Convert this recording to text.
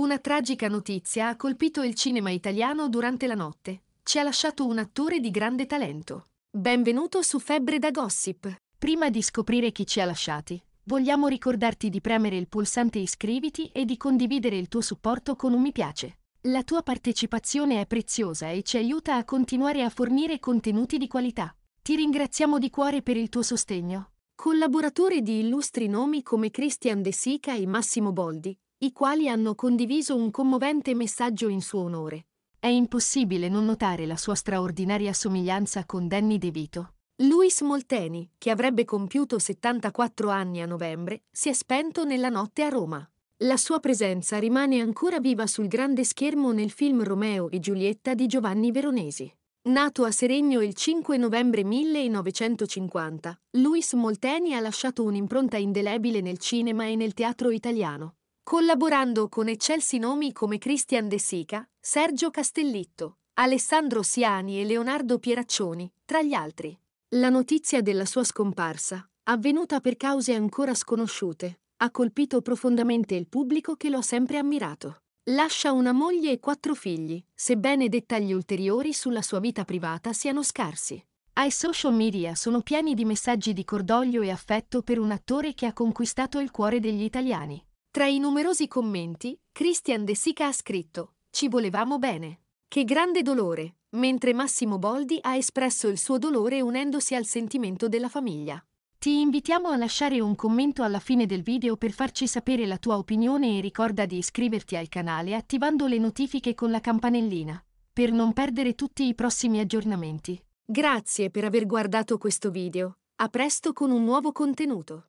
Una tragica notizia ha colpito il cinema italiano durante la notte. Ci ha lasciato un attore di grande talento. Benvenuto su Febbre da Gossip. Prima di scoprire chi ci ha lasciati, vogliamo ricordarti di premere il pulsante iscriviti e di condividere il tuo supporto con un mi piace. La tua partecipazione è preziosa e ci aiuta a continuare a fornire contenuti di qualità. Ti ringraziamo di cuore per il tuo sostegno. Collaboratori di illustri nomi come Christian De Sica e Massimo Boldi, i quali hanno condiviso un commovente messaggio in suo onore. È impossibile non notare la sua straordinaria somiglianza con Danny DeVito. Luis Molteni, che avrebbe compiuto 74 anni a novembre, si è spento nella notte a Roma. La sua presenza rimane ancora viva sul grande schermo nel film Romeo e Giulietta di Giovanni Veronesi. Nato a Seregno il 5 novembre 1950, Luis Molteni ha lasciato un'impronta indelebile nel cinema e nel teatro italiano collaborando con eccelsi nomi come Christian De Sica, Sergio Castellitto, Alessandro Siani e Leonardo Pieraccioni, tra gli altri. La notizia della sua scomparsa, avvenuta per cause ancora sconosciute, ha colpito profondamente il pubblico che lo ha sempre ammirato. Lascia una moglie e quattro figli, sebbene dettagli ulteriori sulla sua vita privata siano scarsi. Ai social media sono pieni di messaggi di cordoglio e affetto per un attore che ha conquistato il cuore degli italiani. Tra i numerosi commenti, Christian De Sica ha scritto Ci volevamo bene. Che grande dolore, mentre Massimo Boldi ha espresso il suo dolore unendosi al sentimento della famiglia. Ti invitiamo a lasciare un commento alla fine del video per farci sapere la tua opinione e ricorda di iscriverti al canale attivando le notifiche con la campanellina, per non perdere tutti i prossimi aggiornamenti. Grazie per aver guardato questo video, a presto con un nuovo contenuto.